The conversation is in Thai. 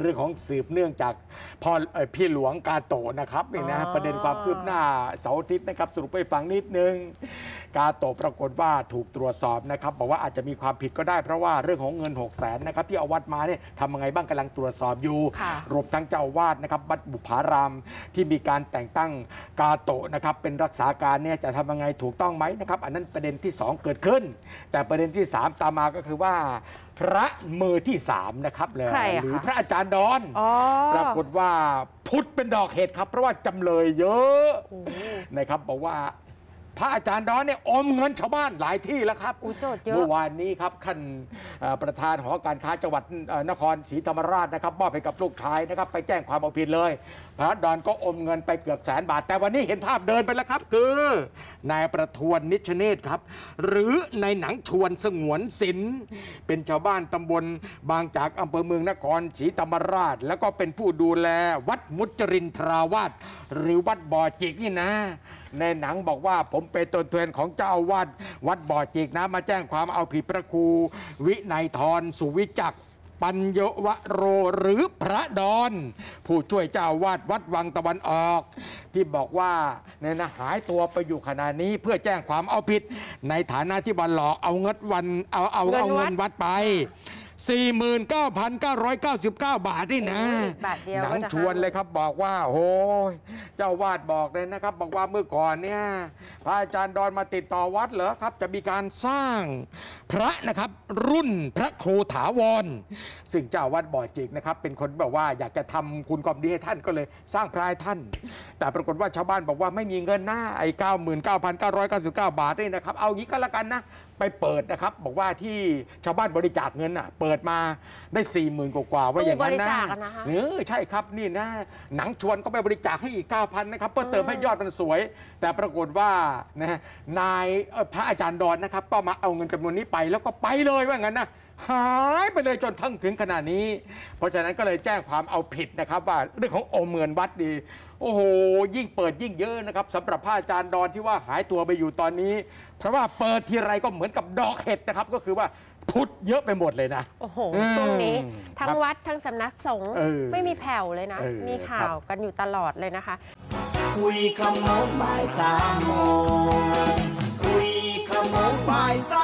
เรื่องของสืบเนื่องจากพ่อพี่หลวงกาโตนะครับนี่นะประเด็นความคืบหน้าเสาร์อาทิตย์นะครับสรุปไปฟังนิดนึงกาโตปรากฏว่าถูกตรวจสอบนะครับ บอกว่าอาจจะมีความผิดก็ได้เพราะว่าเรื่องของเงิน6กแสนนะครับที่เอาวัดมาเนี่ยทำยังไงบ้างกำลังตรวจสอบอยู่รวมทั้งเจ้าวาดนะครับวัดบุพารามที่มีการแต่งตั้งกาโตนะครับเป็นรักษาการเนี่ยจะทำยังไงถูกต้องไหมนะครับอันนั้นประเด็นที่ 2 เกิดขึ้น แต่ประเด็นที่ 3ตามมาก็คือว่าพระมือที่สามนะครับ เลยหรือพระอาจารย์ดอนปรากฏว่าพุทธเป็นดอกเห็ดครับ เพราะว่าจำเลยเยอะนะครับบอกว่า พระอาจารย์ดอนเนี่ยอมเงินชาวบ้านหลายที่แล้วครับเมื่อวานนี้ครับขันประธานหอการค้าจังหวัดนครศรีธรรมราชนะครับมอบให้กับลูกชายนะครับ ไปแจ้งความเอาผิดเลย พระดอนก็อมเงินไปเกือบแสนบาท แต่วันนี้เห็นภาพเดินไปแล้วครับ คือนายประทวนนิชเนศครับ หรือในหนังชวนสงวนศิลป์เป็นชาวบ้านตำบลบางจากอำเภอเมืองนครศรีธรรมราช แล้วก็เป็นผู้ดูแลวัดมุจรินทราวาสหรือวัดบ่อจิกนี่นะ ในหนังบอกว่าผมเป็นตัวแทนของเจ้าวัดวัดบ่อจิกนะ มาแจ้งความเอาผิดพระครูวินัยทรสุวิจักปัญโยวโรหรือพระดอน ผู้ช่วยเจ้าวาดวัดวังตะวันออก ที่บอกว่าเนี่ยนะหายตัวไปอยู่ขณะนี้เพื่อแจ้งความเอาผิด ในฐานะที่บันหลอกเอาเงินวันเอาเอาเอาเงินวัดไป49,999 บาทนี่นะบาทเดียวหนังชวนเลยครับ บอกว่าโอ้ยเจ้าวาดบอกเลยนะครับบอกว่าเมื่อก่อนเนี่ยพระอาจารย์ดอนมาติดต่อวัดเหรอครับ จะมีการสร้างพระนะครับรุ่นพระครูถาวร ซึ่งเจ้าวัดบ่อจิกนะครับ เป็นคนแบบว่าอยากจะทำคุณความดีให้ท่านก็เลยสร้างพระให้ท่าน แต่ปรากฏว่าชาวบ้านบอกว่าไม่มีเงินหน้าไอ้เก้าหมื่นเก้าพันเก้าร้อยเก้าสิบเก้าบาทนี่นะครับ เอางี้ก็แล้วกันนะไปเปิดนะครับ บอกว่าที่ชาวบ้านบริจาคเงินอ่ะเปิดมาได้4ี่หมื่นกว่าว่าอย่างนั้นนะเือใช่ครับนี่นะหนังชวนก็ไปบริจาคให้อีก 9,000นะครับเพื่อเติมให้ยอดมันสวย แต่ปรากฏว่านะนายพระอาจารย์ดอนนะครับก็มาเอาเงินจำนวนนี้ไปแล้วก็ไปเลยว่าอย่างนั้นนะหายไปเลยจนทั้งถึงขนาดนี้ เพราะฉะนั้นก็เลยแจ้งความเอาผิดนะครับ ว่าเรื่องของโอมเงินวัดดีโอ้โห ยิ่งเปิดยิ่งเยอะนะครับสำหรับพระอาจารย์ดอนที่ว่าหายตัวไปอยู่ตอนนี้ เพราะว่าเปิดทีไรก็เหมือนกับดอกเห็ดนะครับก็คือว่าพุดเยอะไปหมดเลยนะโอ้โหช่วงนี้ทั้งวัดทั้งสำนักสงฆ์ไม่มีแผ่วเลยนะ มีข่าวกันอยู่ตลอดเลยนะคะคุยขโมยบายสามโมงคุยขโมยบายสาม